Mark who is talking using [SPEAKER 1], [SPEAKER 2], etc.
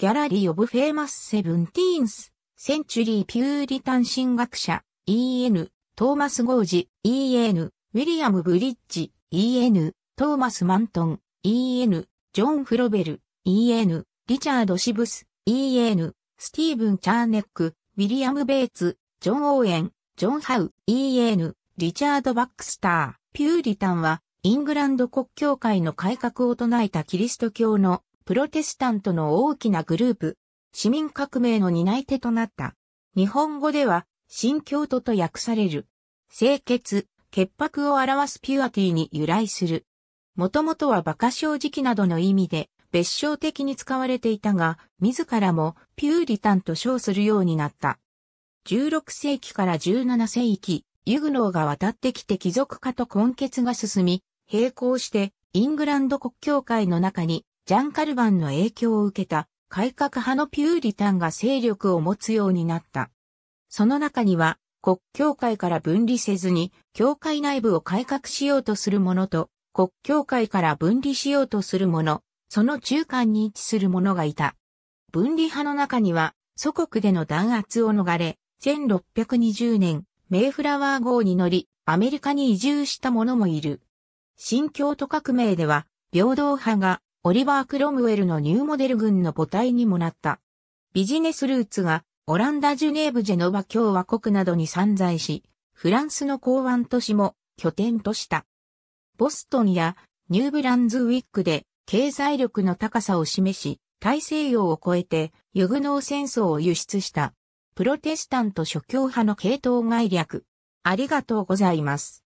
[SPEAKER 1] ギャラリー・オブ・フェーマス・セブンティーンス、センチュリー・ピ
[SPEAKER 2] ューリタン神学者、E.N. トーマス・ゴージ、E.N. ウィリアム・ブリッジ、E.N. トーマス・マントン、E.N. ジョン・フロベル、E.N. リチャード・シブス、E.N. スティーブン・チャーネック、ウィリアム・ベイツ、ジョン・オーエン、ジョン・ハウ、E.N. リチャード・バックスター、ピューリタンは、イングランド国教会の改革を唱えたキリスト教のプロテスタントの大きなグループ、市民革命の担い手となった。日本語では、新教徒と訳される。清潔、潔白を表すピュアティに由来する。もともとは馬鹿正直などの意味で、別称的に使われていたが、自らもピューリタンと称するようになった。16世紀から17世紀、ユグノーが渡ってきて貴族化と混血が進み、並行してイングランド国教会の中にジャン・カルバンの影響を受けた改革派のピューリタンが勢力を持つようになった。その中には、国教会から分離せずに、教会内部を改革しようとする者と、国教会から分離しようとする者、その中間に位置する者がいた。分離派の中には、祖国での弾圧を逃れ、1620年、メイフラワー号に乗り、アメリカに移住した者もいる。新教徒革命では、平等派がオリバー・クロムウェルのニューモデル軍の母体にもなった。ビジネスルーツがオランダ・ジュネーブ・ジェノバ共和国などに散在し、フランスの港湾都市も拠点とした。ボストンやニューブランズウィックで経済力の高さを示し、大西洋を越えてユグノー戦争を輸出した。プロテスタ
[SPEAKER 1] ント諸教派の系統概略。ありがとうございます。